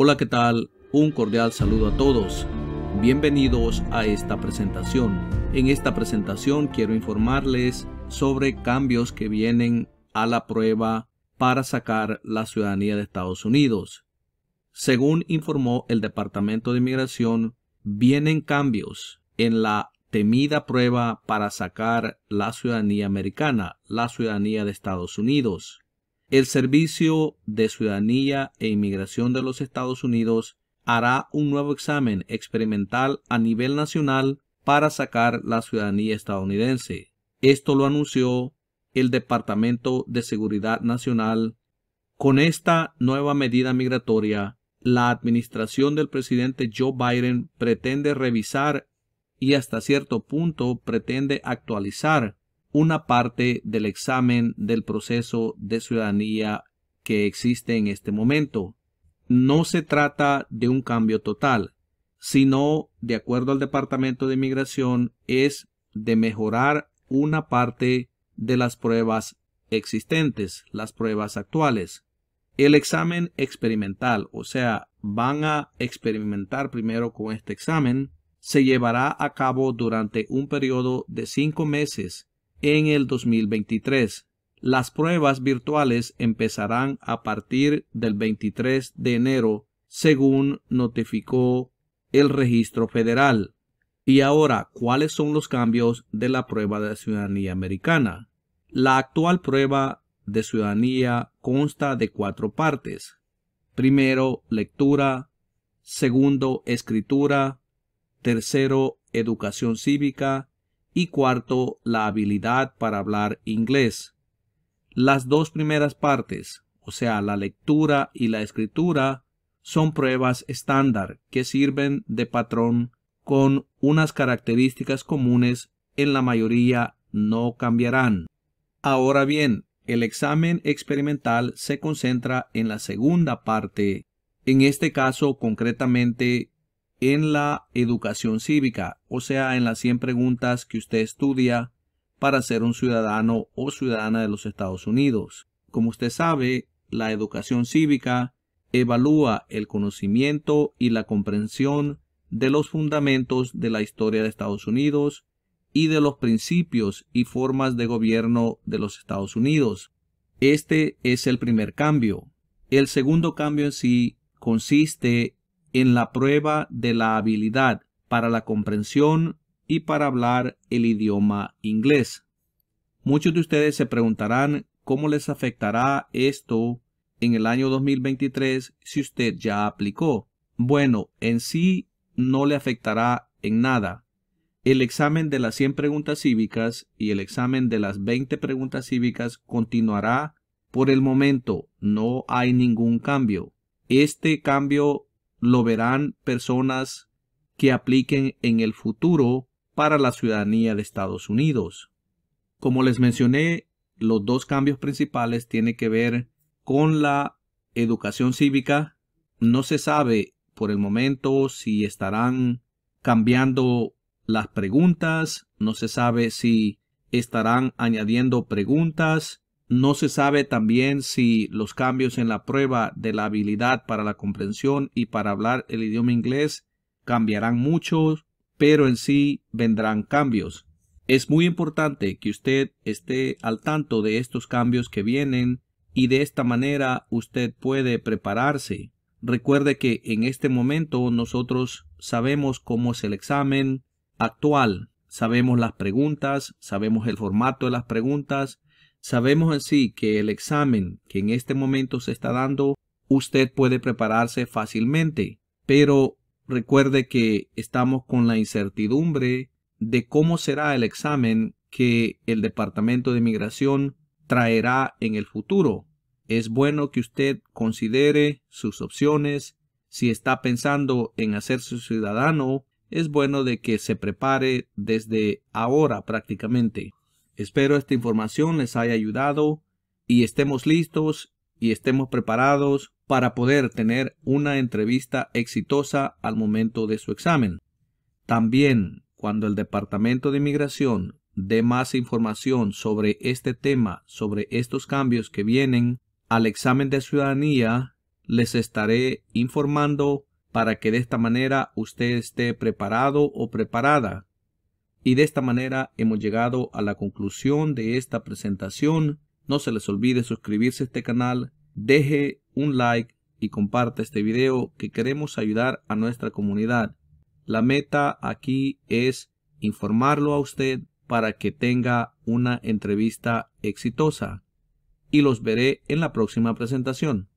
Hola, ¿qué tal? Un cordial saludo a todos. Bienvenidos a esta presentación. En esta presentación quiero informarles sobre cambios que vienen a la prueba para sacar la ciudadanía de Estados Unidos. Según informó el Departamento de Inmigración, vienen cambios en la temida prueba para sacar la ciudadanía americana, la ciudadanía de Estados Unidos. El Servicio de Ciudadanía e Inmigración de los Estados Unidos hará un nuevo examen experimental a nivel nacional para sacar la ciudadanía estadounidense. Esto lo anunció el Departamento de Seguridad Nacional. Con esta nueva medida migratoria, la administración del presidente Joe Biden pretende revisar y hasta cierto punto pretende actualizar una parte del examen del proceso de ciudadanía que existe en este momento. No se trata de un cambio total, sino, de acuerdo al Departamento de Inmigración, es de mejorar una parte de las pruebas existentes, las pruebas actuales. El examen experimental, o sea, van a experimentar primero con este examen, se llevará a cabo durante un periodo de cinco meses en el 2023. Las pruebas virtuales empezarán a partir del 23 de enero, según notificó el registro federal. Y ahora, ¿cuáles son los cambios de la prueba de ciudadanía americana? La actual prueba de ciudadanía consta de cuatro partes. Primero, lectura. Segundo, escritura. Tercero, educación cívica y cuarto, la habilidad para hablar inglés. Las dos primeras partes, o sea, la lectura y la escritura, son pruebas estándar que sirven de patrón con unas características comunes en la mayoría no cambiarán. Ahora bien, el examen experimental se concentra en la segunda parte, en este caso concretamente en la educación cívica, o sea, en las 100 preguntas que usted estudia para ser un ciudadano o ciudadana de los Estados Unidos. Como usted sabe, la educación cívica evalúa el conocimiento y la comprensión de los fundamentos de la historia de Estados Unidos y de los principios y formas de gobierno de los Estados Unidos. Este es el primer cambio. El segundo cambio en sí consiste en la prueba de la habilidad para la comprensión y para hablar el idioma inglés. Muchos de ustedes se preguntarán cómo les afectará esto en el año 2023 si usted ya aplicó. Bueno, en sí no le afectará en nada. El examen de las 100 preguntas cívicas y el examen de las 20 preguntas cívicas continuará por el momento. No hay ningún cambio. Este cambio lo verán personas que apliquen en el futuro para la ciudadanía de Estados Unidos. Como les mencioné, los dos cambios principales tienen que ver con la educación cívica. No se sabe por el momento si estarán cambiando las preguntas, no se sabe si estarán añadiendo preguntas no se sabe también si los cambios en la prueba de la habilidad para la comprensión y para hablar el idioma inglés cambiarán mucho, pero en sí vendrán cambios. Es muy importante que usted esté al tanto de estos cambios que vienen y de esta manera usted puede prepararse. Recuerde que en este momento nosotros sabemos cómo es el examen actual, sabemos las preguntas, sabemos el formato de las preguntas, Sabemos así que el examen que en este momento se está dando, usted puede prepararse fácilmente, pero recuerde que estamos con la incertidumbre de cómo será el examen que el Departamento de Migración traerá en el futuro. Es bueno que usted considere sus opciones. Si está pensando en hacerse ciudadano, es bueno de que se prepare desde ahora prácticamente. Espero esta información les haya ayudado y estemos listos y estemos preparados para poder tener una entrevista exitosa al momento de su examen. También, cuando el Departamento de Inmigración dé más información sobre este tema, sobre estos cambios que vienen al examen de ciudadanía, les estaré informando para que de esta manera usted esté preparado o preparada y de esta manera hemos llegado a la conclusión de esta presentación. No se les olvide suscribirse a este canal, deje un like y comparte este video que queremos ayudar a nuestra comunidad. La meta aquí es informarlo a usted para que tenga una entrevista exitosa. Y los veré en la próxima presentación.